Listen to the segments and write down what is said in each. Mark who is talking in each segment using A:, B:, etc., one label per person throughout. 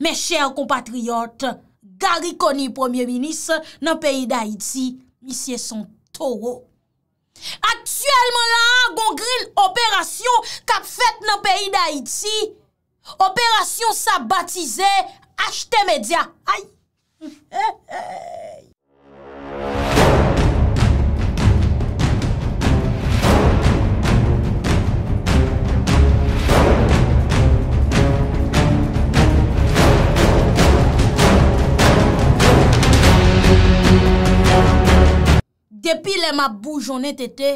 A: Men chèr kompatriot, gari koni premier minis nan peyi d'Haïti, misye son toro. Aktuelman la, gongril operasyon kap fèt nan peyi d'Haïti, operasyon sa batize, achte medya. Aï, aï, aï. Depi le ma boujonet ete,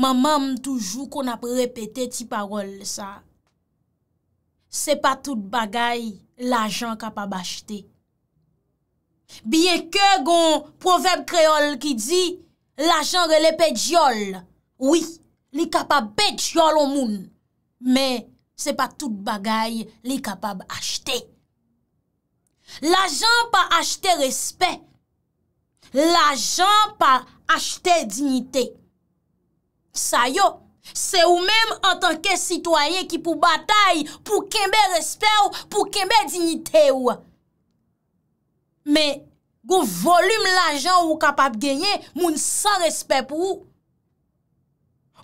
A: ma mam toujou kon ap repete ti parol sa. Se pa tout bagay, la jan kapab achete. Biye ke gon profep kreol ki di, la jan relepe diol. Oui, li kapab pe diol o moun. Me, se pa tout bagay, li kapab achete. La jan pa achete respet. Achte dignite. Sayo, se ou menm an tanke sitwayen ki pou batay, pou kembe respe ou, pou kembe dignite ou. Men, go volume la jan ou kapap genye, moun san respe pou ou.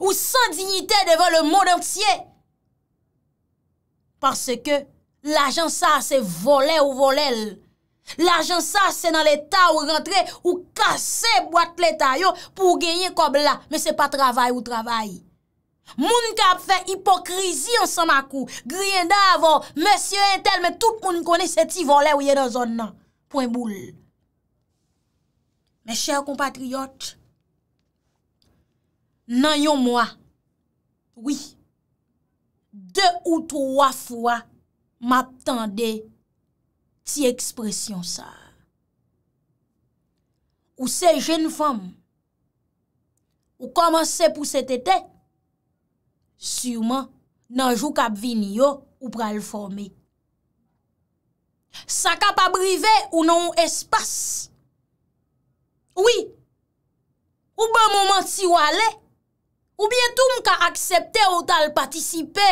A: Ou san dignite devan le moun entye. Parce ke la jan sa se vole ou volel. L'agen sa se nan l'Etat ou rentre ou kase boate l'Etat yo pou genyen kob la. Men se pa travay ou travay. Moun ka ap fe hipokrizi an sa ma kou. Grien davo, mesye entel, men tout moun kone se ti vole ou ye do zon nan. Poin boule. Men chèr kompatriot, nan yon mwa, wii, de ou troa fwa, map tende Si ekspresyon sa, ou se jen fom, ou koman se pou se tete, surman nan jou kap vini yo ou pral fome. Sa kap aprive ou nan ou espas. Ou bi moment si wale, ou bietou m ka aksepte ou tal patisipe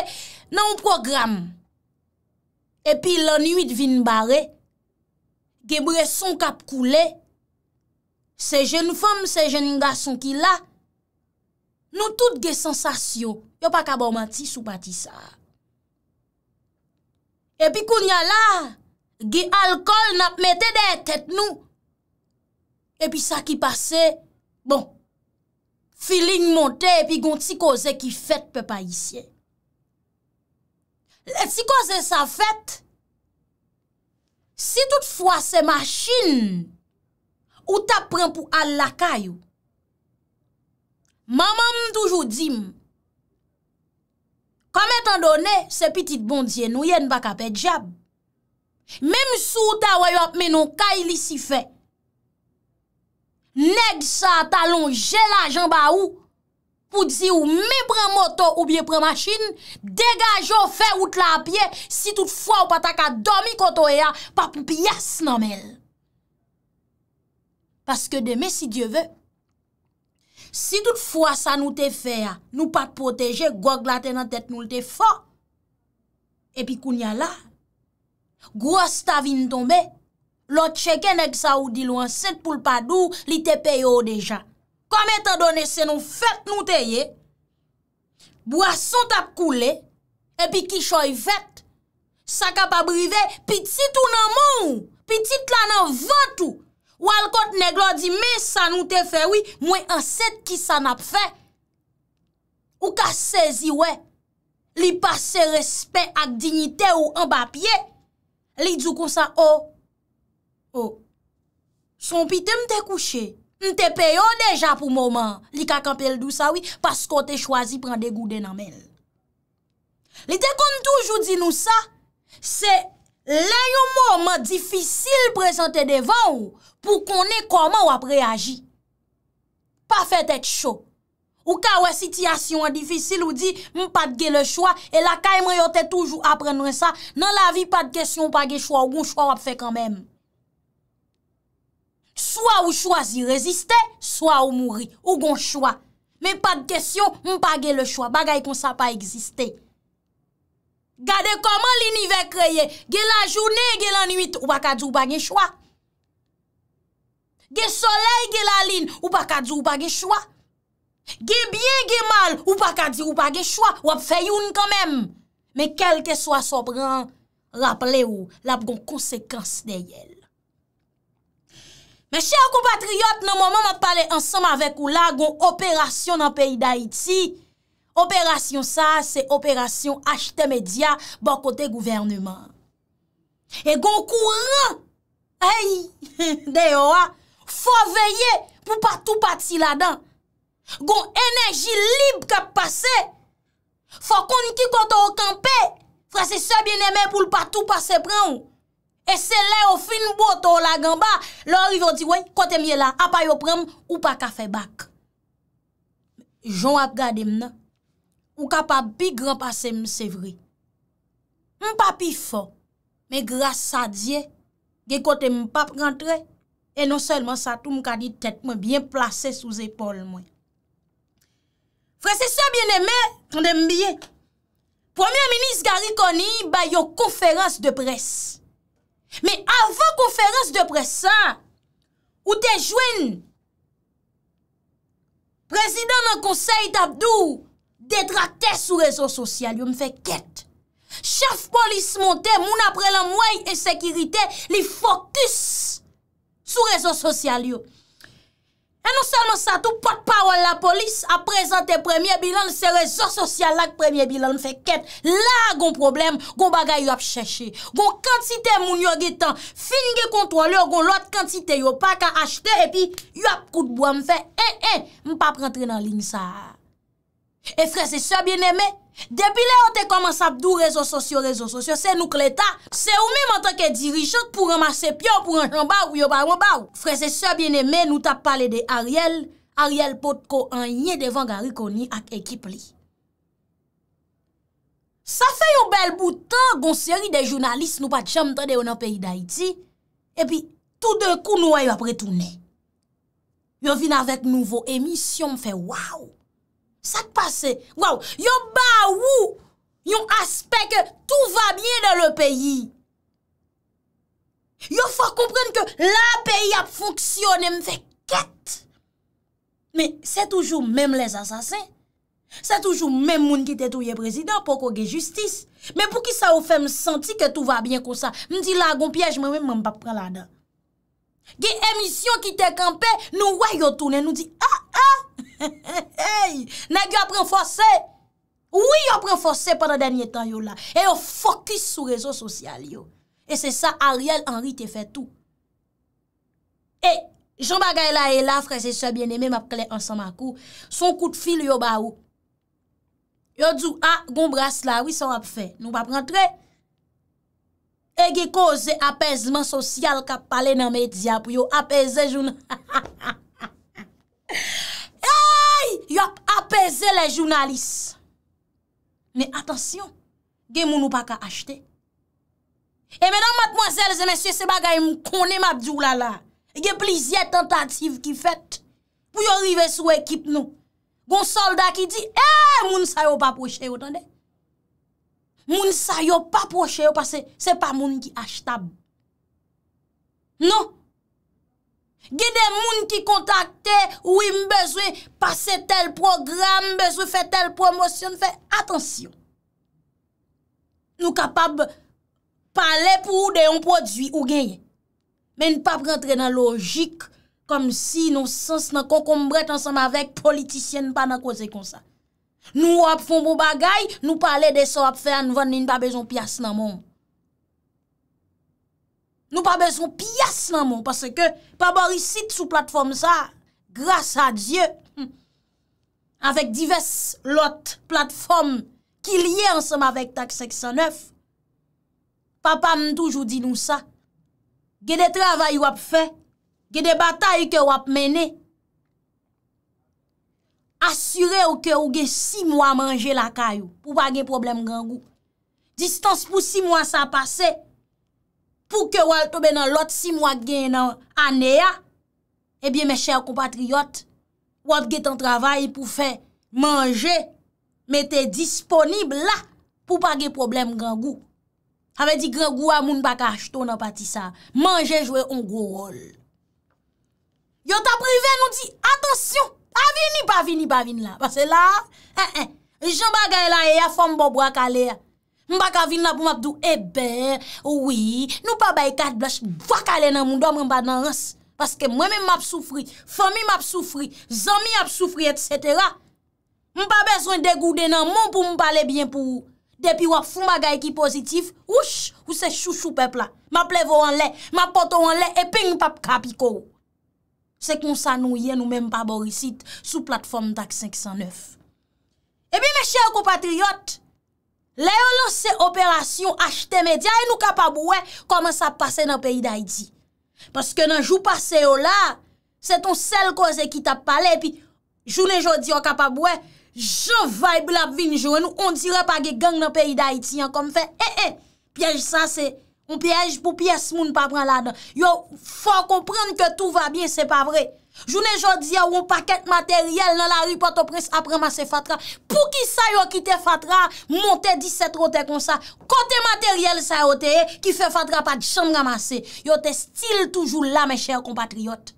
A: nan ou programme. Epi lan yuit vin bare, ge bre son kap koule, se jenou fom, se jenou gason ki la, nou tout ge sensasyon. Yo pa kabou mati sou pati sa. Epi kou nyal la, ge alkol nap mette de tet nou. Epi sa ki pase, bon, filin monte epi gonti koze ki fet pe pa isye. Eh, si kwa se sa fèt, si tout fwa se machin, ou ta pren pou al lakay ou, mamam toujou di m, kame tan donè se pitit bondye nou yen baka pe djab, mèm sou ta woy wap menon kay li si fè, neg sa talon jela jamba ou, pou di ou me pren moto ou biye pren masjin, degajo fe out la apye, si tout fwa ou pataka domi koto e ya, pa pou piyas nanmel. Paske deme si Diyo ve. Si tout fwa sa nou te fe ya, nou pat proteje, gwa glate nan tet nou te fa, epi koun ya la, gwa stavin tombe, lo tcheke nek sa ou di lwen, se te poul padou, li te peyo dejan. Kame te done se nou fèt nou te ye, bwa son tap koule, epi ki choy fèt, sa kap aprive, pitit ou nan moun, pitit lan nan vèt ou, walkot neglo di, me sa nou te fè wè, mwen an sèt ki sa nap fè. Ou ka sezi wè, li pa se respè ak dignite ou an bap ye, li djou kon sa, oh, oh, son pite mte kouche, N te peyo deja pou mouman li kakampel dousa oui, paskou te chwazi prende gou dena mel. Li de kon toujou di nou sa, se lanyou mouman difisil prezante devan ou, pou konen koman wap reagi. Pa fet et chou. Ou ka wè sitiasyon an difisil ou di, mou pat ge le choua, e la kay mwen yo te toujou aprennen sa, nan la vi pat kesyon pa ge choua ou goun choua wap fe kanmenm. Soa ou chwazi reziste, soa ou mouri, ou gon chwa. Me pa de kesyon, mou pa ge le chwa. Bagay kon sa pa egziste. Gade koman lini ve kreye, ge la jouni, ge la nuit, ou pa kadzi ou pa ge chwa. Ge solei, ge la lin, ou pa kadzi ou pa ge chwa. Ge bien, ge mal, ou pa kadzi ou pa ge chwa. Wap feyoun kanmem. Me kelke swa sobran, rap le ou, lap gon konsekans de yel. Men chè akou patriyot nan mouman mwen pale ansanm avek ou la goun operasyon nan peyi da iti. Operasyon sa, se operasyon achete media bon kote gouvernement. E goun kou ran, ay, deyo a, fò veye pou patou pati la dan. Goun enerji lib kap pase, fò konniki konta okanpe. Fò se se bieneme pou l patou pase pran ou. E se le ou fin bote ou la gamba, lor ivo di wey, kote mye la, apay ou prem ou pa kafe bak. Jou ap gade mnen, ou ka pa bi gran pase mse vri. M pa pi fo, me gras sa diye, ge kote m pap rentre, e non selman sa tou m ka di tet mwen bien plase sou zepol mwen. Fre se so bieneme, kande m biye, Premier Ministre gari koni ba yo konferans de presse. Me avan konferans de presa, ou de jwen, prezident nan konsey d'Abdou, de drakte sou rezon sosyal yo, mfe ket. Chaf polis monte, moun apre lan mway e sekirite, li fokus sou rezon sosyal yo. E non selman sa tou potpawal la polis a prezante premier bilan se rezor sosyal lak premier bilan. Mfe ket la gon problem, gon bagay yo ap cheshe. Gon kantite moun yo getan, finge kontwa lor, gon lot kantite yo pa ka achte, epi yo ap koutboa mfe. E, e, eh, eh, mpa prentre nan lin sa. E fre se so bieneme, depi le o te komansap dou rezo sosyo, rezo sosyo, se nou kle ta, se ou mi mante ke dirijot pou remase pyo, pou remase chanbaw, ou yo baronbaw. Fre se so bieneme, nou ta pale de Ariel, Ariel pot ko anye devan gari koni ak ekip li. Sa fe yon bel boutan, gonseri de jounalist nou pat chanm tade yon an peyi da iti, epi tou dekou nou ay wapre toune. Yo vin avet nouvo emisyon, fe waww. Sak pase, waw, yo ba wou yon aspek ke tout va bien nan le peyi. Yo fwa kompren ke la peyi ap fonksyonen, mfe ket. Men, se toujou menm les asasen, se toujou menm moun ki tetouye prezident pou kogue justice. Men pou ki sa ou fèm senti ke tout va bien kon sa, mdi lagon piyaj mwen mwen mbap pralada. Gen emisyon ki te kampe, nou wè yo toune, nou di, a, ah, a, ah, hey, nag yo apren fose, wè yo apren fose pwè nan denye tan yo la, e yo fokus sou rezo sosyal yo. E se sa, Ariel Henry te fè tou. E, jom bagay la e la, fran se se biene, mè mè ap kèle ansan makou, son kout fil yo ba ou. Yo djou, a, ah, goun bras la, wè se wè ap fè, nou wè ap rentre. E ge kose apesman sosyal kap pale nan media pou yo apese jounal... Ha ha ha ha ha ha ha ha ha! E yop apese le jounalis. Ne atasyon, ge moun ou pa ka ashte. E menan matmoazel, zemensye se bagay moun konen mabdi ou lala. E ge plizye tentative ki fet pou yo rive sou ekip nou. Gon solda ki di, e moun sa yo pa poche yo tande. Moun sa yo pa proche yo, se pa moun ki ashtab. Non. Gede moun ki kontakte, ou im bezwe pase tel program, bezwe fe tel promosyon, fe atensyon. Nou kapab pale pou ou de yon prodwi ou genye. Men pap rentre nan logik, kom si nou sens nan kokom bret ansanm avek politisyen nan koze konsa. Nou wap fon pou bagay, nou pale de so wap fè an van, nin pa bezon pias nan mon. Nou pa bezon pias nan mon, pase ke pa borisit sou platform sa, gras a Diyo, hm. avèk divers lot platform ki liye ansèm avèk tak seksanèf. Papa mn toujou di nou sa, ge de travay wap fè, ge de batay ke wap mène, ge de batay ke wap mène, Asyre ou ke ou gen si mwa manje la kayo pou pa gen problem gangou. Distans pou si mwa sa pase, pou ke walt tobe nan lot si mwa gen an aneya, ebyen eh me chè w kompatriyot, walt gen tan travay pou fe manje, me te disponib la pou pa gen problem gangou. Hame di gangou amoun baka achto nan patisa, manje jwe ongo rol. Yon ta priven nou di, atensyon, A vini, pa vini, pa vini la. Pase la, eh, eh, jen bagay la e ya fom bo bo akale ya. M baka vini la pou m ap do, ebe, eh oui, nou pa bay kat blash, bo akale nan moun do m an banan ans. Pase ke mwen men m ap soufri, fomi m ap soufri, zomi m ap soufri, et cetera. M pa bezwen degouden nan moun pou m pale bien pou ou. Depi wap fom bagay ki pozitif, ouche, ou se chou chou pepla. M ap leve wan le, m ap poto wan le, epi m pap kapiko ou. Se kon sa nou ye nou menm pa borisit sou platform tak 509. E bi me chèl ko patriyot, le yo lan se operasyon achte medya e nou kapabwe koman sa pase nan peyi da iti. Paske nan jou pase yo la, se ton sel koze ki tap pale, pi jounen jodi yo kapabwe, joway blab vini jowen nou, on dire pa ge gang nan peyi da iti, yon kom fe, e eh, e, eh, piyej sa se... moun piyej pou piyes moun pa pran lade. Yo, fwa komprende ke tout va bin, se pa vre. Jounen jodi, yon wou paket materyel nan la ripote pres apreman se fatra. Pou ki sa yon kite fatra, montè 17 rotè kon sa. Kote materyel sa yote e, ki fe fatra pa di chan ramase. Yo, te stil toujou la, me chèr kompatriot.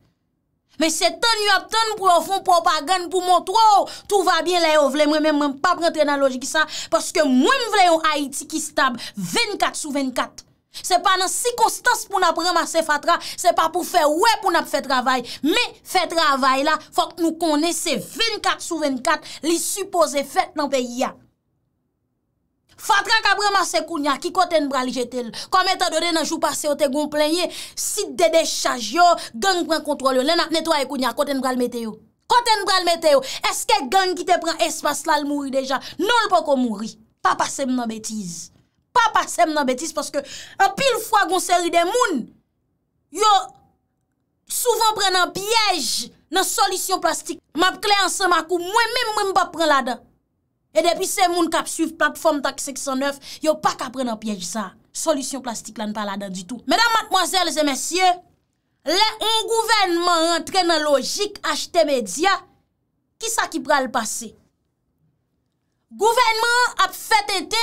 A: Men se ton yon ton pou yon fon propagand pou montro. Yo, tout va bin la, yo vle mwen mwen pa pran tre nan logik sa. Paske mwen vle yon Haiti ki stab 24 sou 24. Se pa nan sikostas pou nan prema se fatra, se pa pou fe we pou nan fe travay. Me, fe travay la, fok nou konese 24 sou 24 li supose fet nan pe ya. Fatra ka prema se kounya ki kote n bral jetel. Kom etan dode nan jou pase yo te goun plenye, si dede chaj yo, gang pren kontrol yo. Len ap netwaye kounya, kote n bral mete yo. Kote n bral mete yo. Eske gang ki te pren espas lal mouri deja, non l poko mouri. Pa pase m nan betiz. Pa pa sem nan betis, paske apil fwa goun seri de moun, yo souvan pren nan piyej nan solisyon plastik. Map kli ansan makou, mwen mwen mwen pa pren la dan. E depi se moun kap suv platform tak 609, yo pa ka pren nan piyej sa. Solisyon plastik la npa la dan du tout. Medan matmoazel, zemesye, le on gouvenman rentre nan logik, achete media, ki sa ki pra l'pase? Gouvenman ap fet ente,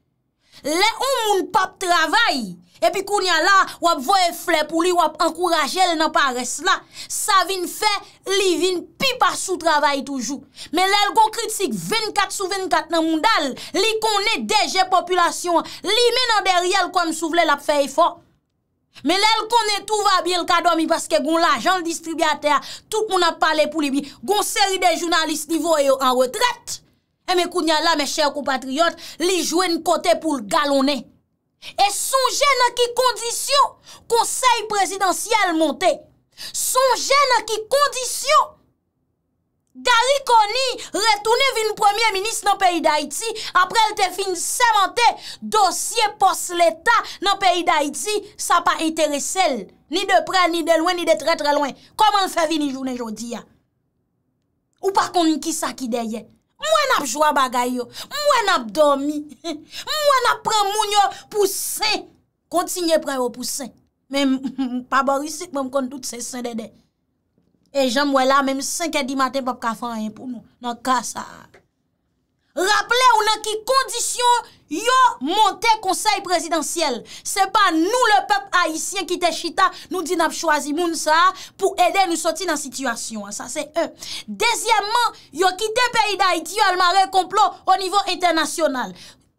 A: Le ou moun pap travay, epi koun ya la wap voye fle pou li wap ankouraje le nan pa res la. Sa vin fe, li vin pipa sou travay toujou. Men lèl kon kritik 24 sou 24 nan moun dal, li kon ne deje populasyon. Li men nan deri el kon sou vle la fey fo. Men lèl kon ne tou va bi el kado mi paske goun la jan distribyate a, tout moun ap pale pou li bi, goun seri de jounalist nivou yo an retrette. E eh, mè kounya la mè chèw kou patriyot li jwen kote pou l galonè. E son jè nan ki kondisyon konsey presidansyèl montè. Son jè nan ki kondisyon gari koni retounè vin premier minis nan peyi d'Haïti apre l te fin semente dosye pos l'Etat nan peyi d'Haïti sa pa interesèl. Ni de prè, ni de lwen, ni de trè trè lwen. Koman l fè vin ni jounè jodi ya? Ou par koni ki sa ki deyè? Mwen ap jwa bagay yo, mwen ap domi, mwen ap pren moun yo pou sen, konti nye preyo pou sen. Men, pa borisik mwen konti tout se sen dede. E jan mwen la, men mwen sen ke di maten pap kafan yon pou nou, nan kasa a. Rappele ou nan ki kondisyon yon monte konsey presidansyel. Se pa nou le pep haisyen ki te chita nou din ap chwazi moun sa pou ede nou soti nan situasyon. Sa se e. Dezyenman, yon ki te peyi da iti yon almare komplo o nivou internasyonal.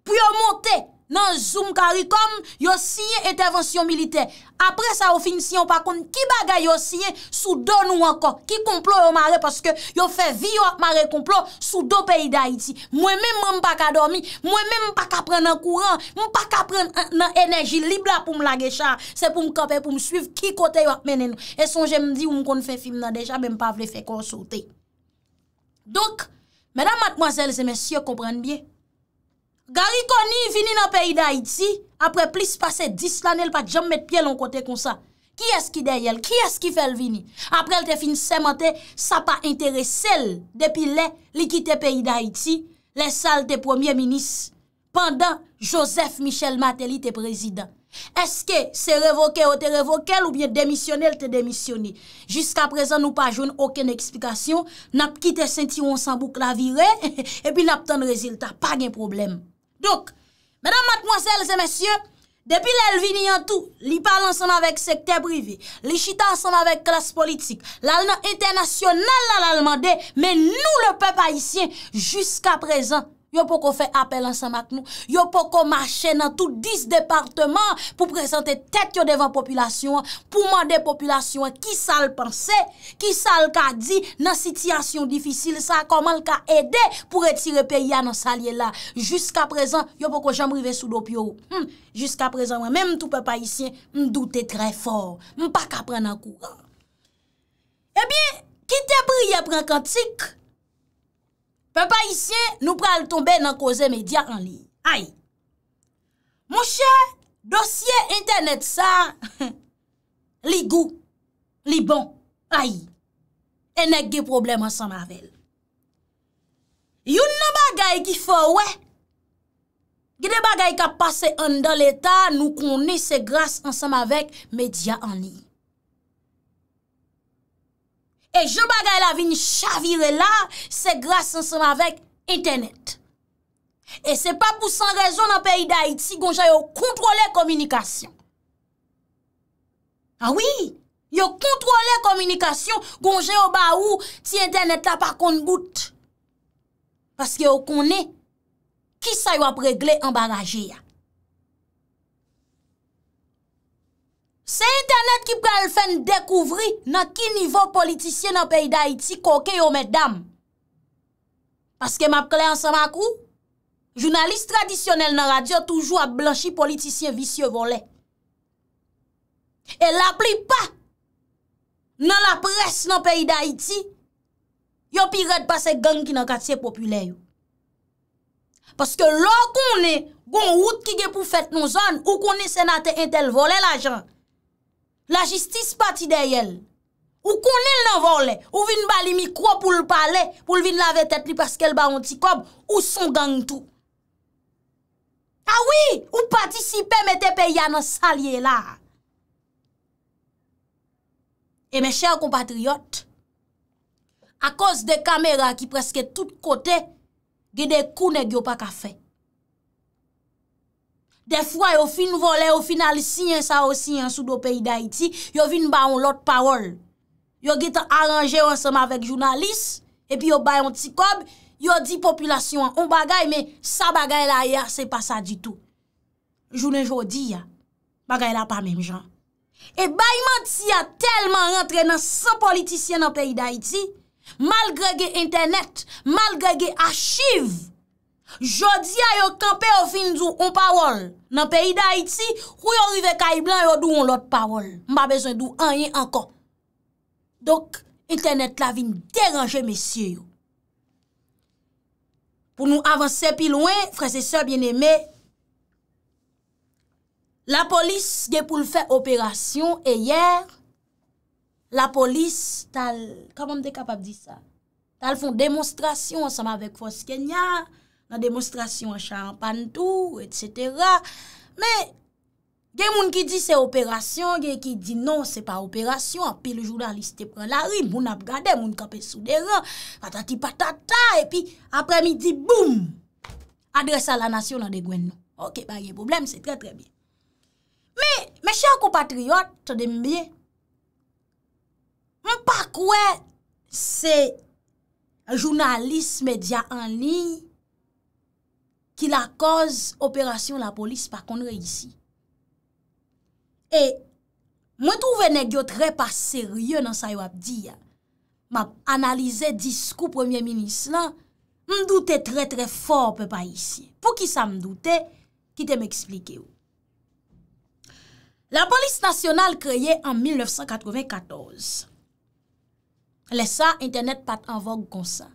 A: Pou yon monte konsey. nan zoom karikom, yon siye etervansyon milite. Apre sa ou finsi yon pa kon, ki bagay yon siye, sou don ou an kok. Ki konplo yon mare, paske yon fe vi yon mare konplo, sou do peyi da iti. Mwen men mwen pa ka dormi, mwen men mwen pa ka pren nan kouran, mwen pa ka pren nan enerji libla pou m lage char. Se pou m kapè, pou m suiv ki kote yon men en. E son jen m di ou m kon fe film nan, deja mwen pa vle fe konsote. Dok, menan matmozèl se mè sye komprende biye, Gari koni vini nan peyi da iti, apre plis pase 10 lanel pa jom met pye lon kote kon sa. Ki eski dey el? Ki eski fel vini? Apre el te fin semente, sa pa interese el depi le li ki te peyi da iti, le sal te premier minis, pandan Joseph Michel Mateli te prezident. Eske se revoke ou te revoke el ou bien demisyone el te demisyone. Jiska prezan nou pa joun oken eksplikasyon, nap ki te senti wonsan bouk la vire, epi nap ton reziltat, pa gen probleme. Donc, madame, mademoiselles et messieurs, depuis l'Elvini en tout, li parle ensemble avec secteur privé, li chita ensemble avec classe politique, l'allemand international, l'allemandé, mais nous, le peuple haïtien, jusqu'à présent. Yo pou kon fè apel an sa mak nou. Yo pou kon mache nan tout dis departement pou prezante tek yo devan populasyon an. Pouman de populasyon an, ki sa l'pense, ki sa l'ka di nan sityasyon difisil sa, koman l'ka ede pou retire pe ya nan salye la. Juska prezan, yo pou kon jambrive sou do pyou. Hmm, juska prezan, wè mèm tout pe pa yisyen, m doute tre fòr. M pa ka pren nan kou. Ebyen, eh ki te priye pren kantik? Fè pa isye, nou pral tombe nan koze medya an li. Ay! Monshe, dosye internet sa, li gou, li bon. Ay! Enek ge problem ansam avèl. Youn nan bagay ki fò wè. Gide bagay ka pase an dan l'Etat, nou koni se gras ansam avèk medya an li. E je bagay la vin chavire la, se grase anseman vek internet. E se pa pou san rezon nan peyi da iti, gonja yo kontrole komunikasyon. Awi, ah yo kontrole komunikasyon, gonja yo ba ou ti internet la pa kon gout. Paske yo konen, ki sa yo ap regle an bagaje ya? Se internet ki pou ka el fen dekouvri nan ki nivou politisyen nan peyi da iti koke yo meddam. Paske map kle ansan makou, jounalist tradisyonel nan radyo toujou ap blanchi politisyen visye vole. El lapli pa nan la pres nan peyi da iti, yo pi red pa se gangi nan katsye populeyo. Paske lo konen, gon wout ki ge pou fet nou zon, ou konen senate intel vole la jan, La jistis pati de yel, ou konil nan volen, ou vin bali mikwo pou l palen, pou l vin lave tet li paske l ba ontikob, ou son gang tou. Awi, ah ou patisi pe mette pe yana salye la. E me chèr kompatriot, a kos de kamera ki preske tout kote, gede kou ne gyo pa ka fè. defwa yo fin volen, yo final sinyen sa ou sinyen sou do peyi da iti, yo vin ba yon lot parol. Yo gete aranje yon seman vek jounalist, epi yo bay yon ti kob, yo di populasyon yon bagay, men sa bagay la ya, se pa sa di tou. Jounen jodi ya, bagay la pa menm jan. E bayman ti ya telman rentre nan se politisyen nan peyi da iti, malgre ge internet, malgre ge achiv, Jodi a yo kampe yo fin djou on pawol. Nan peyi da iti, kou yo rive kayi blan yo djou on lot pawol. Mba bezon djou anye ankon. Dok, internet la vin deranje, mesye yo. Pou nou avanse pi loin, frese se bieneme, la polis gen pou l fe operasyon e yer, la polis tal, kama m de kapab di sa? Tal fon demonstrasyon ansama vek Fos Kenya, nan demonstrasyon chanpantou, etc. Me, gen moun ki di se operasyon, gen ki di non se pa operasyon, api le jounalist te pren la ri, moun ap gade, moun kape souderan, patati patata, api apre mi di boum, adresa la nasyon nan de Gwennon. Ok, ba gen problem, se tre tre bi. Me, me chan ko patriot, chan dem biye, moun pa kwe, se jounalist media anli, ki la koz operasyon la polis pa konre isi. E, mwen touvene gyo tre pa serye nan sa yo ap di ya, ma analize diskou premier minis la, mdoute tre tre for pe pa isi. Po ki sa mdoute, ki te m'explike ou. La polis nasyonal kreye an 1994. Lesa internet pat an vog konsan.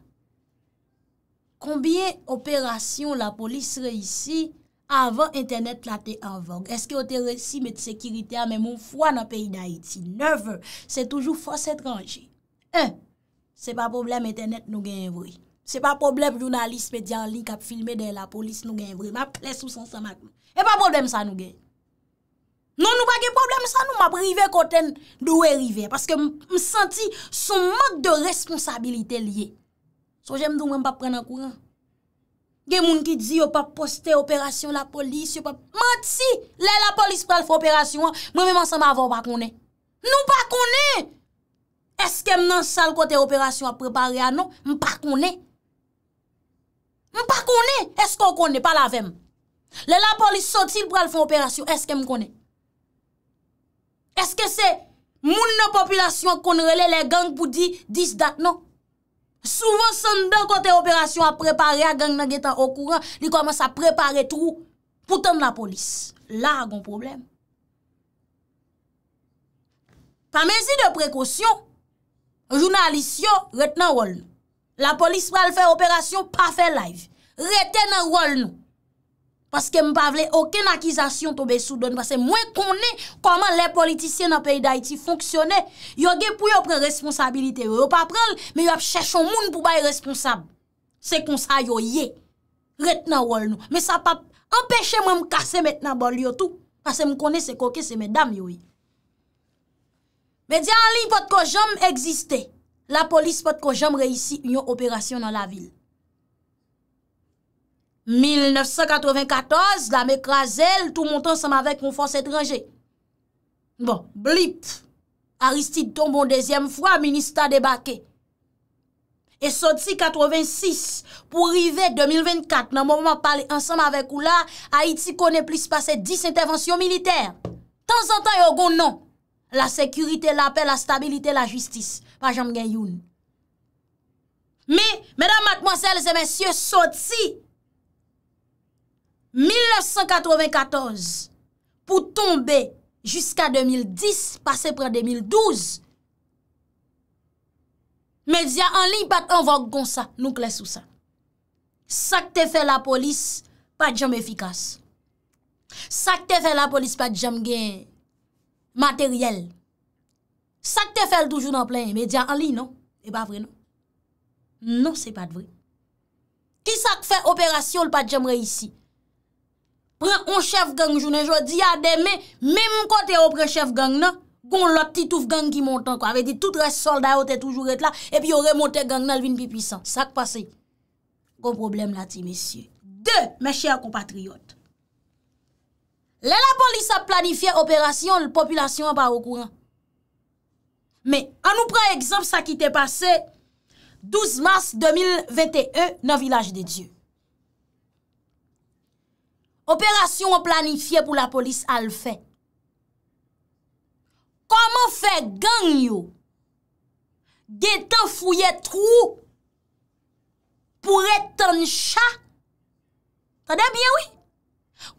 A: Konbye operasyon la polis reysi avan internet plate avan? Eske ote resi met sekirite ame moun fwa nan peyi da iti? Neve, se toujou fos etranji. En, se pa problem internet nou genvri. Se pa problem jounalist, medyan, link ap filme de la polis nou genvri. Ma ples ou san sa makman. E pa problem sa nou genvri. Non nou pa gen problem sa nou. Mwa prive kote nou e rive. Paske m senti son mank de responsabilite liye. So jèm doun mwen pa pren akouran. Gen moun ki di yo pa poste operasyon la polis, yo pa... Mati! Le la polis pral fwen operasyon an, mwen mwen san mwen avon pa konen. Nou pa konen! Eske mnen sal kote operasyon a prepari an nou, mwen pa konen. Mwen pa konen! Eske ou konen? Palavem. Le la polis sotil pral fwen operasyon, eske mwen konen. Eske se moun nou populasyon a konrele le gang pou di disdat nou? Souvan san dan kote operasyon a preparé a gang na getan okouran, li komanse a preparé trou pou tem la polis. La a gon problem. Pa menzi de prekosyon, jounalisyon reten nan rol nou. La polis pral fè operasyon pa fè live. Reten nan rol nou. Aske m pa vle oken akizasyon tobe sou don. Pase mwen kone koman le politisyen apay da iti fonksyone. Yoge pou yo pren responsabilite. Yo pa prel, me yo ap chèchon moun pou bay responsab. Se konsay yo ye. Ret nan wol nou. Me sa pa empèche mwen m kase mèt nan bol yo tou. Pase m kone se koke se mè dam yoy. Me diyan li pot ko jom egziste. La polis pot ko jom reisi yon operasyon nan la vil. 1994, la mèk razèl, tout mont ansem avè konfons etranjè. Bon, blip, Aristide tom bon dezyèm fwa, ministè a debakè. E soti 86, pou rive 2024, nan mè mè palè ansem avè kou la, Haïti konè plis pasè dis intervensyon militer. Tan zantan yo go nan, la sekurite, la pe, la stabilite, la jistis, pa jom gen youn. Me, mèdam matmonsèl, mè mèsyè soti, 1994, pou tombe jiska 2010, pase pre 2012, medya an li pat envak gonsa, nou kles ou sa. Sak te fe la polis, pat jam efikas. Sak te fe la polis, pat jam gen materyel. Sak te fe l toujou nan ple, medya an li, non? E ba vre, non? Non, se pat vre. Ki sak fe operasyon, pat jam reysi. Pren an chef gang jounen, jwa di a deme, men moun kote yo pren chef gang nan, kon lop ti touf gang ki montan, ave di tout res solda yo te toujou ret la, epi yo remonte gang nan lvin pi pwisan. Sak pase, kon problem la ti, mesye. De, meshe a kompatriot, lè la poli sa planifiye operasyon, l'populasyon a pa wakouran. Men, an nou pren ekzamp sa ki te pase, 12 mars 2021, nan Vilaj de Diyo. Operasyon ou planifiye pou la polis al fè. Koman fè ganyo ge tan fouye trou pou rete tan chan? Tade bie wè?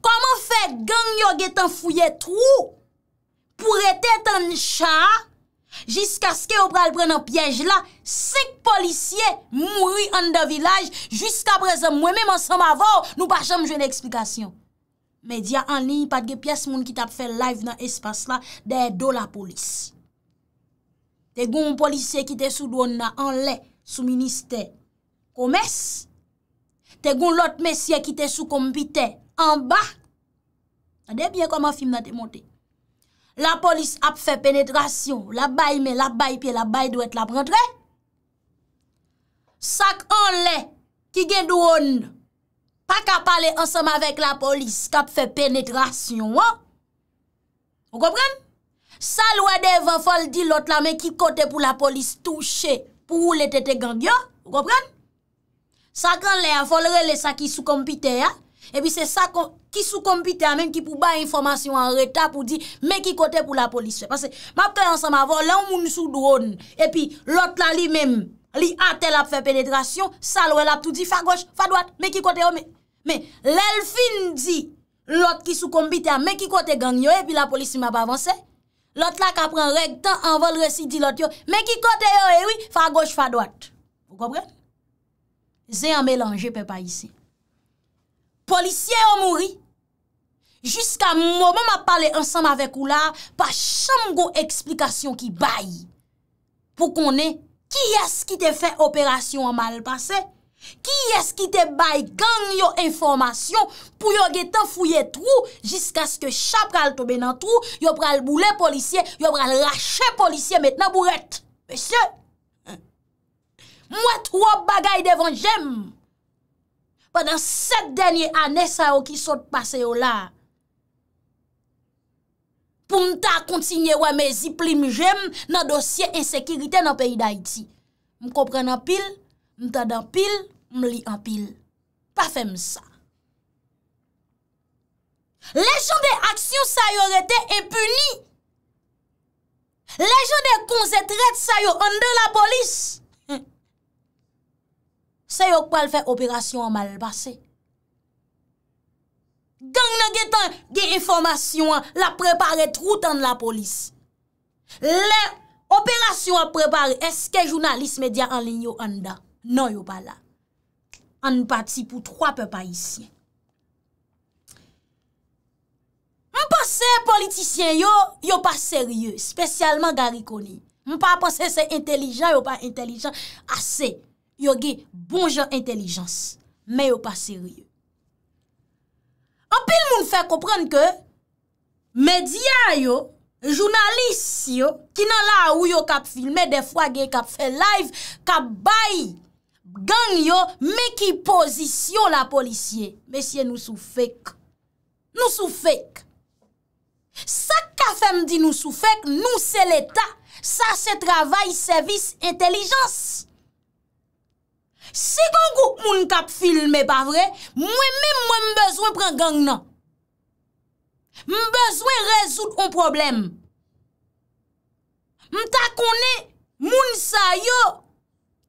A: Koman fè ganyo ge tan fouye trou pou rete tan chan? Jiska ske ou pral pren an piyej la, sek polisye mwuri an da vilaj, Jiska prezè mwen, mwen san ma vò, nou pa chanm jwen eksplikasyon. Medya an li, patge piyes moun ki tap fè live nan espas la, de do la polis. Te goun polisye ki te sou do nan an le sou minister komes, Te goun lot mesye ki te sou kompite an ba, A de bie kwa ma film nan te monte. La polis ap fe penetrasyon, la bay me, la bay pi, la bay dwe te la prentre. Sak an le ki gen doun, pa ka pale ansam avek la polis kap fe penetrasyon. Ou kopren? Sa lwede van fol di lot la men ki kote pou la polis touche pou ou le tete gangyo. Ou kopren? Sak an le a fol rele sa ki sou kompite ya. E pi se sa ki sou kompite a men Ki pou ba informasyon an reta pou di Mè ki kote pou la polis Mase mapte ansan ma vo Lan moun sou drone E pi lot la li men Li ate la pou fè penetrasyon Salwe la pou di fa goch, fa doat Mè ki kote yo oh, Mè lelfin di Lot ki sou kompite a Mè ki kote gang yo E pi la polis ima pa avanse Lot la ka pren rektan An vol resi di lot yo Mè ki kote yo Ewi fa goch, fa doat Ou kopre? Ze yon mélange pe pa isi Polisye ou mouri. Jiska mou mou mou mou a pale ansam avek ou la, pa cham gwo eksplikasyon ki bayi. Po konen, ki eski te fe operasyon an malpase? Ki eski te bayi gang yo informasyon pou yo getan fouye trou jiska skè chap kal tobe nan trou, yo pral boulè polisye, yo pral rache polisye metna bou ret. Mese, mwè tou wop bagay devan jem. Pendan 7 denye ane sa yo ki sot pase yo la. Pou mta kontinye wame zipli mjem nan dosye ensekirite nan peyi da iti. M kopre nan pil, mta dan pil, m li an pil. Pa fem sa. Lejoun de aksyon sa yo rete e puni. Lejoun de konze tret sa yo ande la polis. se yo kwa l fè operasyon an mal basè. Gang nan gen tan gen informasyon an, la preparè trou tan la polis. Le operasyon an preparè, eske jounalist media an lign yo an da? Non yo pa la. An pati pou 3 pe pa isye. Mwen pasè politisyen yo, yo pa seryè, spesyalman gari koni. Mwen pa apansè se intelijan, yo pa intelijan asè. yo ge bonjon intelijans, men yo pa seryo. Anpil moun fe kompran ke, medya yo, jounalis yo, ki nan la ou yo kap filme, defwa ge kap fe live, kap bay, gang yo, men ki posisyon la polisye, mesye nou sou fek. Nou sou fek. Sa ka fem di nou sou fek, nou se l'Etat, sa se travay servis intelijans. Si kon kou moun kap filme pa vre, mwen mwen mwen mbezwen pren gang nan. Mbezwen rezout an problem. Mta konen moun sa yo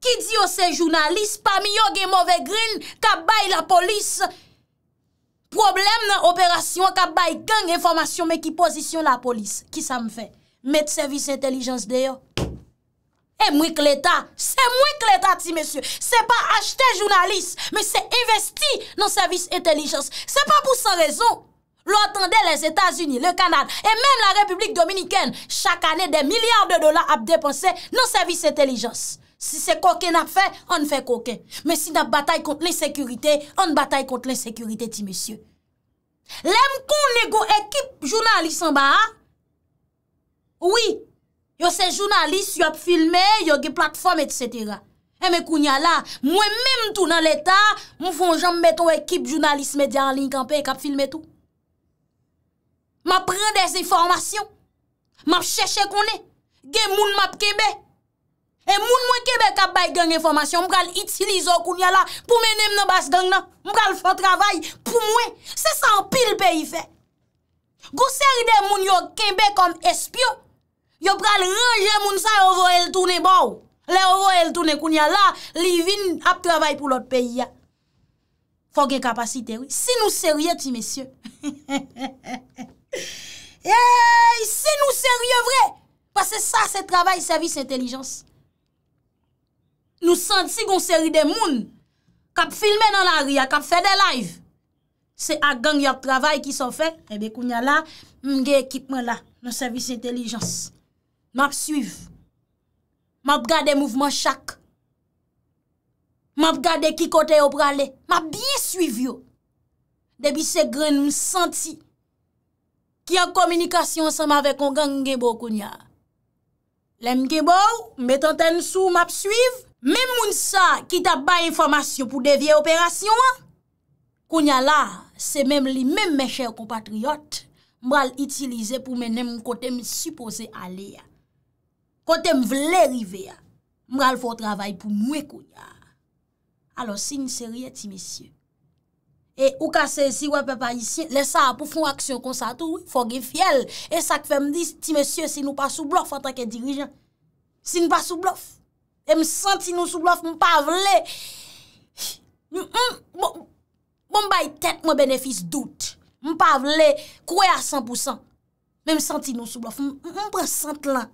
A: ki di yo se jounalis, pa mi yo genmove grin kap bay la polis. Problem nan operasyon kap bay gang informasyon me ki posisyon la polis. Ki sa mwen fe? Met Servis Intelligence deyo. E eh, mwik l'Etat, se mwik l'Etat ti mesye. Se pa achete jounalist, me se investi nan servis etelijans. Se pa pou sa rezon, lo atande les Etats-Unis, le Kanade, e men la Republik Dominikène, chak ane de milyard de dola ap depanse nan servis etelijans. Se se koken ap fe, ane fe koken. Me si na batay kont le sekurite, ane batay kont le sekurite ti mesye. Lem kon nego ekip jounalist anba, oui, Yo se jounalist, yo ap filme, yo ge platform, et cetera. E me kounyalat, mwen menm tou nan letat, mwen fon janm meto ekip jounalist, media, anlin, kampen, kap filme tou. Ma pren de se informasyon. Ma cheche kounen. Ge moun map kebe. E moun mwen kebe kap bay gen informasyon, mwen kal itilizo kounyalat pou menem nan bas gen nan. Mwen kal fwa travay pou mwen. Se san pil pey fe. Gou ser de moun yo kebe kom espyo, Yo pral reje moun sa ovo el toune bou. Le ovo el toune koun ya la, li vin ap travay pou lot peyi ya. Fok gen kapasite wè. Si nou serye ti, mesye. Si nou serye vre, pase sa se travay servis intelijans. Nou senti goun serye de moun, kap filme nan la ria, kap fe de live. Se ak gang yon travay ki son fe, ebe koun ya la, mge ekipman la, nou servis intelijans. Map suiv, map gade mouvment chak, map gade ki kote yo prale, map biye suiv yo. Debi se gren m senti ki an kominikasyon seman vek an gang gebo kounya. Lem gebo, met anten sou, map suiv, men moun sa ki ta ba informasyon pou devye operasyon. Kounya la, semen li men meche kompatriot, m pral itilize pou menen m kote mi suppose ale ya. potè m vle rive ya, m ral fò w travay pou mwe kou ya. Alo, sin serye ti mesye, e ou ka se si wè pe pa yisi, lesa pou foun aksyon konsa tou, fò ge fiel, e sak fe m dis, ti mesye, si nou pa sou blof an takè dirijan, si nou pa sou blof, e m senti nou sou blof, m pa vle, m, m, m, m pou m bay tèt mwen benefis dout, m pa vle, kouè a 100%, m senti nou sou blof, m pre sent lan,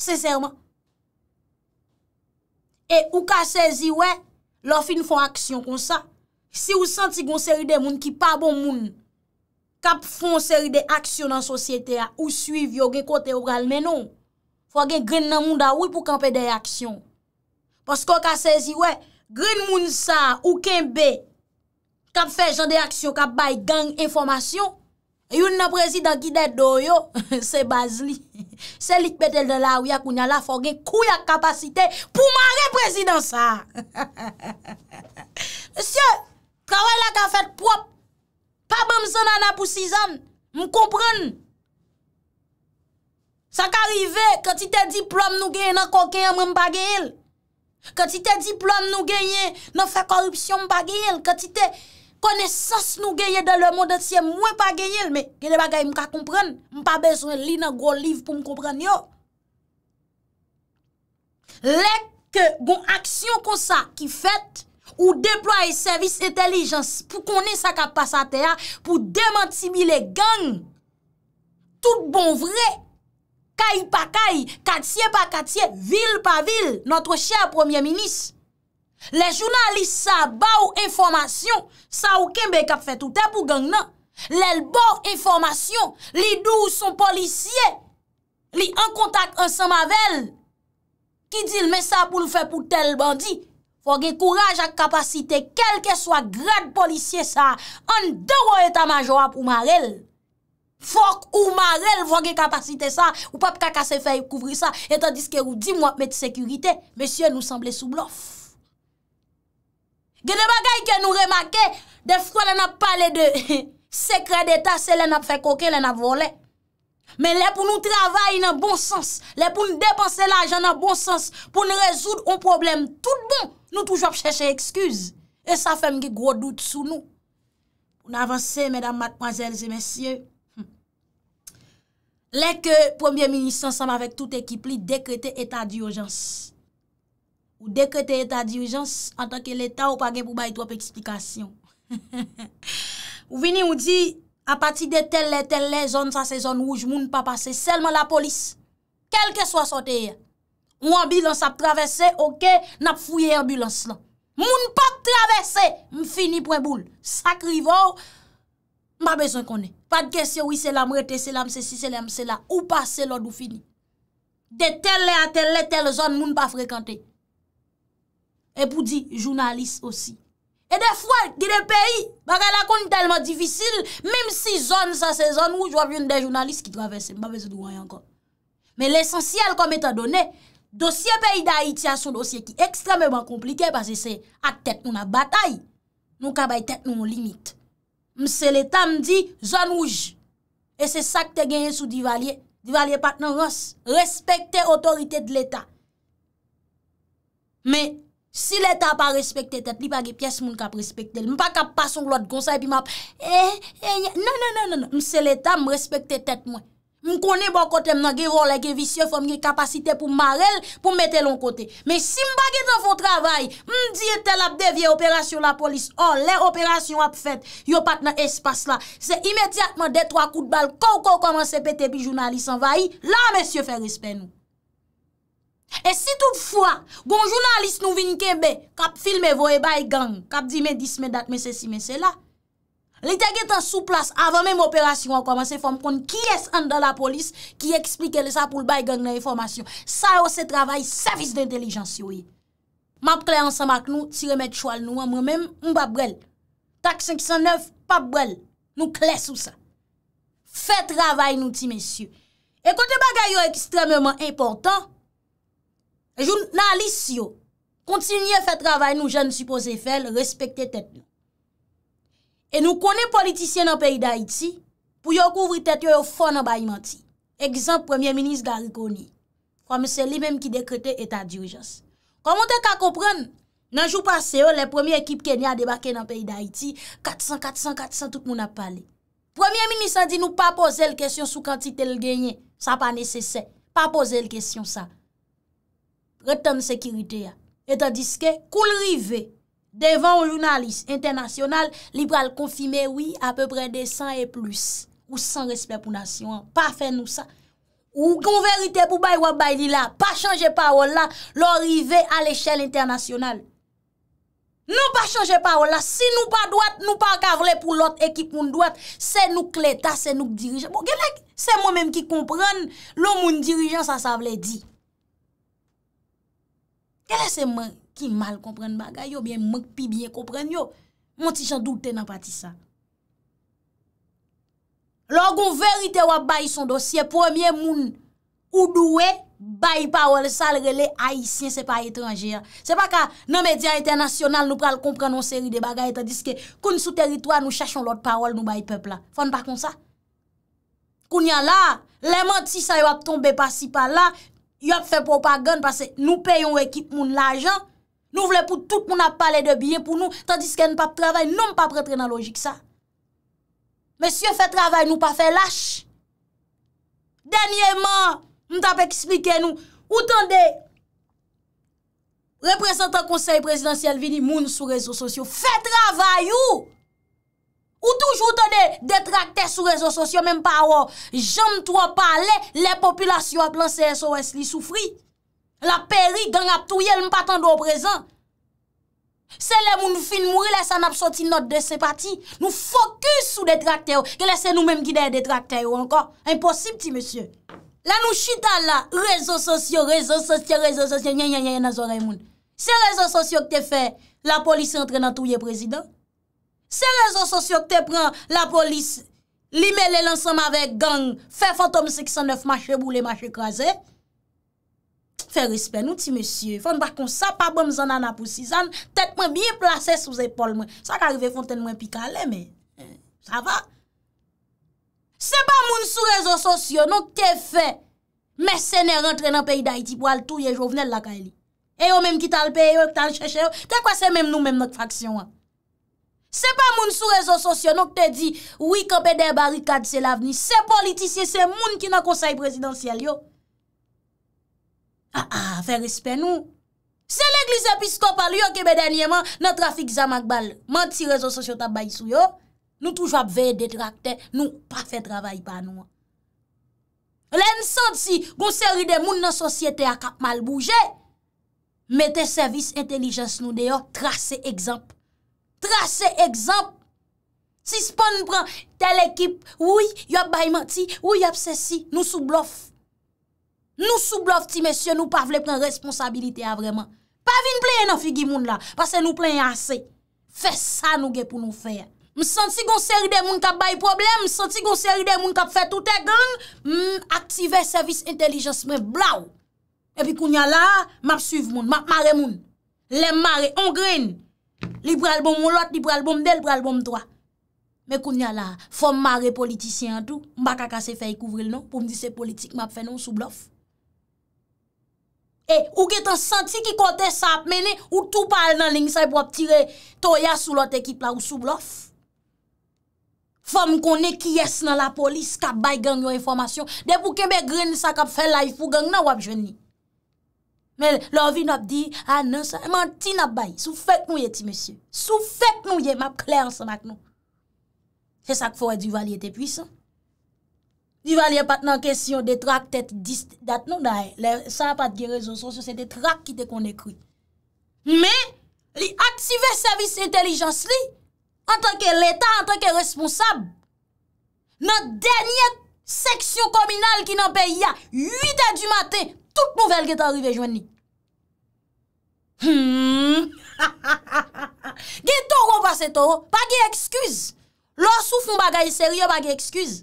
A: Sencèrman. E ou ka sezi we, lò fin fon aksyon kon sa. Si ou senti goun seri de moun ki pa bon moun, kap fon seri de aksyon nan sosyete a, ou suiv yo gen kote oral menon, fwa gen gren nan moun da wou pou kampe de aksyon. Pos kon ka sezi we, gren moun sa, ou ken be, kap fe jan de aksyon, kap bay gang informasyon, Youn na prezident ki det doyo, se baz li. Se lik betel de la ou ya koun ya la fogue, kou ya kapasite pou mare prezident sa. Monsye, traway la ka fet pop. Pa bèm zon an apou si zon. Mou komprèn. Sa ka rive, kwen ti te diplom nou genye nan koke yon mwen bagye yon. Kwen ti te diplom nou genye nan fe korupsyon mwen bagye yon. Kwen ti te... Kone sas nou geye de lè, mwen pa geye lè, mwen pa beswen li nan gwo liv pou mwen kompren yo. Lè ke gwen aksyon kon sa ki fèt, ou deploye servis etelijans pou konen sa kap pasatea, pou dementibi le gang, tout bon vre, kay pa kay, katye pa katye, vil pa vil, notre chè premier-ministre. Le jounalist sa ba ou informasyon, sa ou kembe kap fet non? ou te pou gang nan. Le l bo informasyon, li dou ou son polisye, li an kontak an san mavel, ki dil men sa pou nou fe pou tel bandi, fwage kouraj ak kapasite, kelke swa grad polisye sa, an devon etan majo ap ou marel. Fwak ou marel fwage kapasite sa, ou pap kakase fe kouvri sa, etan diske ou di mwap met sekurite, mesye nou semble sou blof. Gde bagay ke nou remake, de fwa lè nap pale de sekre deta se lè nap fe koke lè nap vole. Men lè pou nou travay nan bon sens, lè pou nou depanse l'ajan nan bon sens, pou nou rezoud ou problem tout bon, nou toujop chèche ekskuz. E sa fèm ge gro dout sou nou. Pou nan avanse, mèdam, matmoazèlzè, mèsyè. Hm. Lè ke premier ministre, saman vek tout ekip li, dekrete etat di ojansi. Ou deke te etat dirijans an tanke l'etat ou pa gen pou baye trope eksplikasyon. Ou vini ou di, a pati de tel le tel le zon sa se zon rouj moun pa pase, selman la polis. Kelke 61. Moun ambilans ap travesse, ok, nap fouye ambilans lan. Moun pa travesse, mfini pwen boule. Sakri vou, mba bezon konen. Pa de kesye ou se la mwete, se la mse, se la mse la, ou pa se la doun fini. De tel le a tel le tel zon moun pa frekante. E pou di, jounalist osi. E defouè, gire peyi, baka lakouni telman divisil, mèm si zon sa se zon ouj, wap yon de jounalist ki travesse, mba ve se douan yon kon. Mè l'esensyèl kom etadonè, dosye peyi da iti a sou dosye ki ekstremèman komplike, basi se at tèt nou na batay, nou kabay tèt nou nou limit. Mse l'Etat mdi, zon ouj, e se sak te genye sou divalye, divalye patnen ross, respekte otorite de l'Etat. Mè, Si l'Etat pa respekte tèt, li pa ge pyes moun ka prespekte l. M pa ka pasong lòt gonsay pi map, e, e, nè, nè, nè, nè, m se l'Etat m respekte tèt mwen. M konè bon kote m nan ge vòlè, ge visyev fòm ge kapasite pou marel pou m mette l'on kote. Me si m bagè ton fòt travay, m diye tel ap devye operasyon la polis, or lè operasyon ap fèt, yo pat nan espas la, se imetiatman detro akout bal, kòw kòw koman se pète pi jounali s'envayi, la mèsyo fè respey nou. E si tout fwa, gon jounalist nou vin kembe, kap filme vo e bay gang, kap di me disme dat mese si mese la, li tege tan sou plas avan men m operasyon an komanse, fom kon ki es an dan la polis, ki eksplike le sa pou l bay gang nan informasyon. Sa yo se travay, servis d'intelijans yo ye. Map kle ansan mak nou, ti remet chwal nou, an mwen men mou mbap brel. Tak 509, pap brel. Nou kle sou sa. Fè travay nou ti mesye. E kote bagay yo ekstrememan importan, E joun nan lis yo Kontinye fè travay nou joun Supose fèl, respekte tèt nou E nou konen politisyen Nan peyi d'Haïti Pou yo kouvri tèt yo yo fon an bayman ti Ekzan Premier Ministre Garikoni Kwa mse li menm ki dekrete etat dirijans Kwa mwen te kakopren Nan joun pase yo, le premier ekip Ke ni a debake nan peyi d'Haïti 400, 400, 400 tout moun ap pale Premier Ministre an di nou pa pose l kèsyon Sou kantite l genyen, sa pa nesesè Pa pose l kèsyon sa Reten sekirite ya Etadiske koul rive Devan ou jounalist internasyonal Liberal konfime wii Apepre de 100 e plus Ou 100 respet pou nasyon Ou kon verite pou bay wap bay li la Pa chanje pa wola Lò rive al eshel internasyonal Nou pa chanje pa wola Si nou pa doat nou pa kavle pou lot Ekipoun doat Se nou kleta se nou dirijan Se mwen menm ki kompran Lò moun dirijan sa sa vle di Kè lè se mè ki mèl komprenn bagay yo, biè mèk pi biè komprenn yo, mè ti chan doutè nan pati sa. Lò goun verite wap bayi son dosye, premier moun, ou douè, bayi pa wè le salre le haïsien, se pa etranjè ya. Se pa ka nan media etanasyonal, nou pral komprenn an seri de bagay, tandis ke koun sou teritwa, nou chachon lot pa wèl nou bayi pepl la. Fon pa kon sa? Koun yan la, lè mè ti chan wap tombe pasi pa la, lè mè ti chan wap tombe pasi pa la, Yop fè propagan parce nou peyon ou ekip moun l'ajan. Nou vle pou tout moun ap pale de biye pou nou. Tandis ke nou pap travay, nou m pa pretre nan logik sa. Mè syon fè travay nou pa fè lache. Denye man, nou ta pe eksplike nou. Ou tan de representant konseil prezidentiel vini moun sou rezo sosyo. Fè travay ou! Ou toujou te de detrakte sou rezon sosyo, menm pa ou, jenm tou a pale, le populasyon ap lan CSOS li soufri. La peri, gang ap touye, l m patando ou prezant. Se le moun fin mouri, lesan ap soti not de sepati, nou fokus sou detrakte ou, ke lesen nou menm gidè detrakte ou ankon. Imposib ti, monsye. La nou chita la, rezon sosyo, rezon sosyo, rezon sosyo, se rezon sosyo ki te fe, la polisi entrenan touye prezident. Se rezo sosyo ke te pran la polis, li mele lansam avek gang, fe fantom 609, mache boule, mache kaze, fe rispe nou ti monsye. Fon bakon sa pa bom zan an apou si zan, tetman biye plase sou zepol mwen. Sa ka rive fonten mwen pi kale, me, eh, sa va. Se pa moun sou rezo sosyo, nou ke te fe, mersene rentre nan peyi da iti, pou al touye jovnel la ka eli. Eyo menm ki talpe, eyo menm ki talcheche, te kwa se menm nou menm nok faksyon an. Se pa moun sou rezon sosyo nou k te di, wik apede barikad se la vni, se politisye, se moun ki nan konsey presidansyel yo. Ha ah, ha, fe respen nou. Se l'Eglise Episkopal yo kebede nye man, nan trafik Zama Gbal, man ti rezon sosyo tabay sou yo, nou toujwa ap veye detrakte, nou pa fe travay pa nou. Len sot si, goun seride moun nan sosyete ak ap mal bouje, me te servis entelijens nou deyo, trase ekzamp. Trache ekzamp, ti spawn pran, tel ekip, ouy, yop bayman ti, ouy, yop se si, nou sou blof. Nou sou blof ti mesye nou pa vle pran responsabilite a vreman. Pa vin plen an figi moun la, pa se nou plen an se. Fe sa nou ge pou nou fe. M senti goun seri de moun kap bay problem, m senti goun seri de moun kap fe tout e gang, m aktive servis intelijensmen blaou. E pi koun ya la, map suv moun, map mare moun. Lem mare, on green. Li pral bom ou lot, li pral bom bel, pral bom dwa. Mè koun ya la, fòm mare politisyen an tou, mbakaka se fè yi kouvril nou pou mdi se politik m ap fè nou sou blof. E, ou ke tan santi ki kote sap mène, ou tou pal nan ling sa yi e pou ap tire toya sou lot ekip la ou sou blof. Fòm konè ki yes nan la polis, kap bay gang yon informasyon, depou kembe gren sa kap fè la ifou gang nan wap jwen ni. Men lor vi nou ap di, a nan sa, man ti nou ap bay, sou fek nou ye ti monsye, sou fek nou ye, map kler ansa mak nou. Se sak fowè Duvalier te pwisan. Duvalier pat nan kesyon de trak tet dis, dat nou nan, sa pat ge rezon, son se se de trak ki te kon ekwi. Men, li aktive servis intelijans li, an tanke l'Etat, an tanke responsab, nan denye seksyon kominal ki nan pe ya, 8 a du maten, an tanke, Pout mouvel ge ta rive jwen ni. Hmm. Ha ha ha ha ha. Ge toron pa se toron, pa ge ekskuz. Lorsou fon bagay seryo, pa ge ekskuz.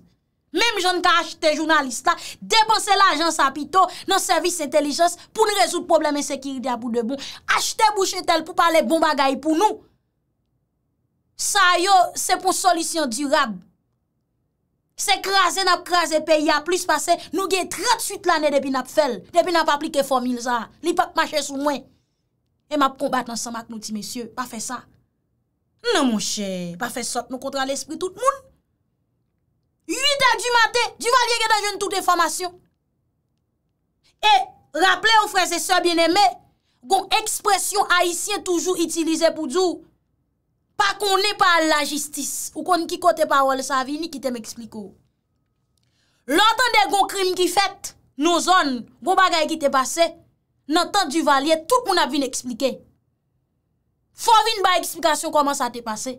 A: Mem jen ka achete jounalista, depanse l'ajans apito nan servis entelijans pou nou resout probleme sekir di apou de bon. Achete bouchetel pou pale bon bagay pou nou. Sa yo, se pou solisyon dirab. Se krasen ap krasen pe, ya plus pase, nou gen 38 lanen debi nap fel, debi nap aplike formil za, li pap maches ou mwen. E map kombat nan samak nou ti mesye, pa fe sa. Nan monshe, pa fe sot nou kontra l'espri tout moun. 8 a di mate, di valye gen dan jen tout de formation. E, rappele ou freze se bieneme, gon ekspresyon haisyen toujou itilize pou djou. pa konen pa la jistis, ou konen ki kote pa wale sa vi, ni ki teme ekspliko. Lantan de gon krim ki fet, nou zon, bon bagay ki te pase, nan tan du valye, tout moun ap vin eksplike. Fon vin ba eksplikasyon koman sa te pase.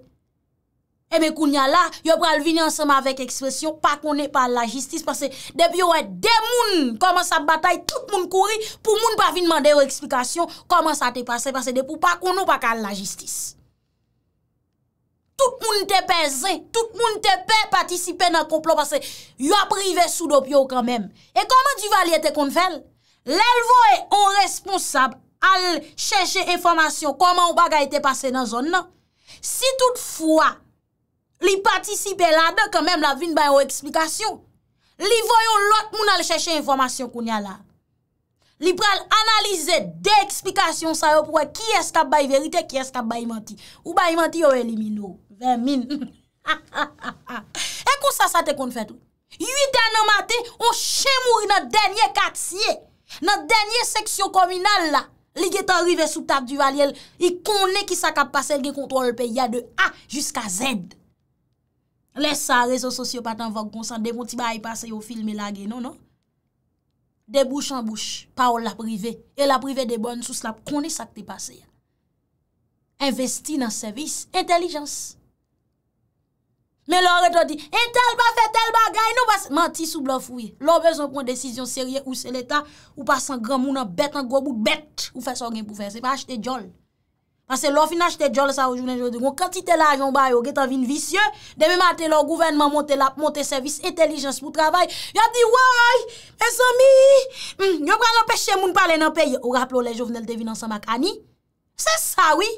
A: Eme eh koun ya la, yo pral vini ansama vek ekspresyon, pa konen pa la jistis, parce depi ou e, demoun koman sa batay, tout moun kouri, pou moun pa vin mande yo eksplikasyon, koman sa te pase, parce depi ou pa konen pa kal la jistis. tout moun te pe zin, tout moun te pe patisipe nan komplop ase, yo aprive sou dopyo kanmem. E koman di vali ete kon fel? Lèl vo e on responsab al chèche informasyon koman ou bag a ete pase nan zon nan. Si tout fwa, li patisipe lada kanmem la vin bay ou eksplikasyon, li voyon lot moun al chèche informasyon koun ya la. Li pral analize de eksplikasyon sa yo pouwe ki eskap bay verite, ki eskap bay manti. Ou bay manti yo elimino ou. 20 min. E kon sa sa te kon fet ou? 8 an nan mate, on chemouri nan denye katsye. Nan denye seksyon kominal la. Li ge tanrive sou tab du valiel, i kon ne ki sa kap pase lge kontrol pe ya de A jusqu'a Z. Lesa reso sosyo patan vok konsan de mouti ba yi pase yo filmi la geno, no? De bouche an bouche, pa ou la prive, e la prive de bon sou slap kon ne sak te pase ya. Investi nan servis, intelijansi. Men lor eto di, e tel ba fe tel bagay nou ba se... Mantis ou blof ouye. Lor bezon kon desisyon serye ou se l'Etat ou pa san gran moun an bet an go bout bet ou fe son gen pou fe. Se pa achete jol. An se lor fin achete jol sa ou jounen jounen jounen. Kon, katite la ajon bayo, getan vin visye, deme mate lor gouvenman monte lap, monte servis, intelijens pou travay. Ya di, woy, pes ami, nyo pran an peche moun pale nan peye. Ou raplo le jovnel devin ansan mak ani. Se sa ouye.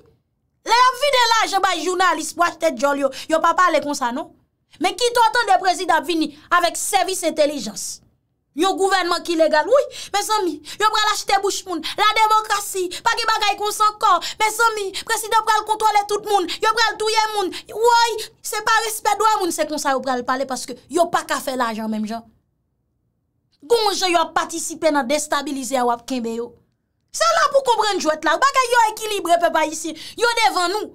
A: Le ap vide la, je bay jounalist, waj te djol yo, yo pa pale konsa non? Men ki tonton de prezid ap vini, avek servis intelijans. Yo gouvenman ki legal, wouy, men somi, yo prel achete bouche moun, la demokrasi, pa ki bagay konsa ankor, men somi, prezid ap prel kontrole tout moun, yo prel touye moun, woy, se pa respet doye moun se konsa yo prel pale, paske yo pa kafe la ajan menm jan. Gonj yo yon patisipe nan destabilize a wap kenbe yo. Sa la pou komprenn jwet la, baka yo ekilibre pe pa yisi, yo devan nou.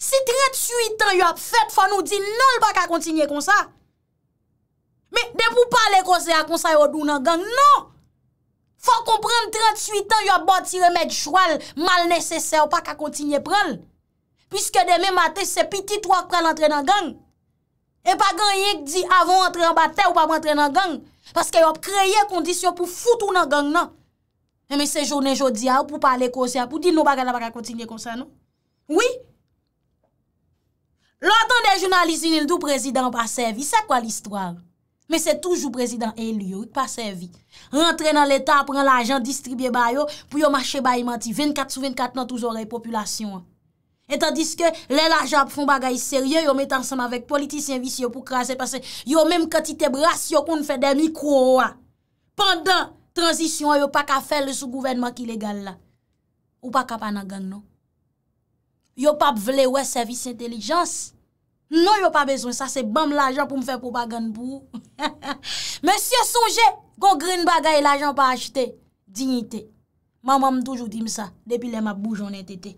A: Si 38 an yo ap fet, fa nou di nan l baka kontinye konsa. Me, de pou pale konse a konsa yo dou nan gang, nan. Fa komprenn 38 an yo boti remèd chwal, mal nesesè ou baka kontinye pral. Piske demè matè se piti to ak pran antre nan gang. E pa gang yèk di avon antre an batè ou pa ban antre nan gang. Paske yo ap kreyè kondisyon pou fout ou nan gang nan. Eme eh, se jounen joudi a ah, ou pou pale kousi a pou, di nou bagay la bagay kontinye konsa nou? Oui! Lò atan de jounalist vinil dou prezidant pa sevi, se kwa l'histoire? Me se toujou prezidant e luyot pa sevi. Rentre nan l'Etat, pran l'ajant, distribye bayo pou yo mache bayi manti, 24 sou 24 nan touzorei populasyon. Etandiske, lè la jop fon bagay serye, yo met ansam avek politisyen visyo pou kraser, yo mèm kati te bras, yo kon fè demi kouwa. Pendan! Transisyon yo pa ka fèl sou gouvenman ki legal la. Ou pa ka panagang nou. Yo pa vle wè servis intelijans. Non yo pa bezon sa, se bam l'ajan pou m fè pou bagan pou ou. Men sye sonje, kon grin bagay l'ajan pa achete. Dignite. Man man m toujou dim sa, depi le ma boujounen tete.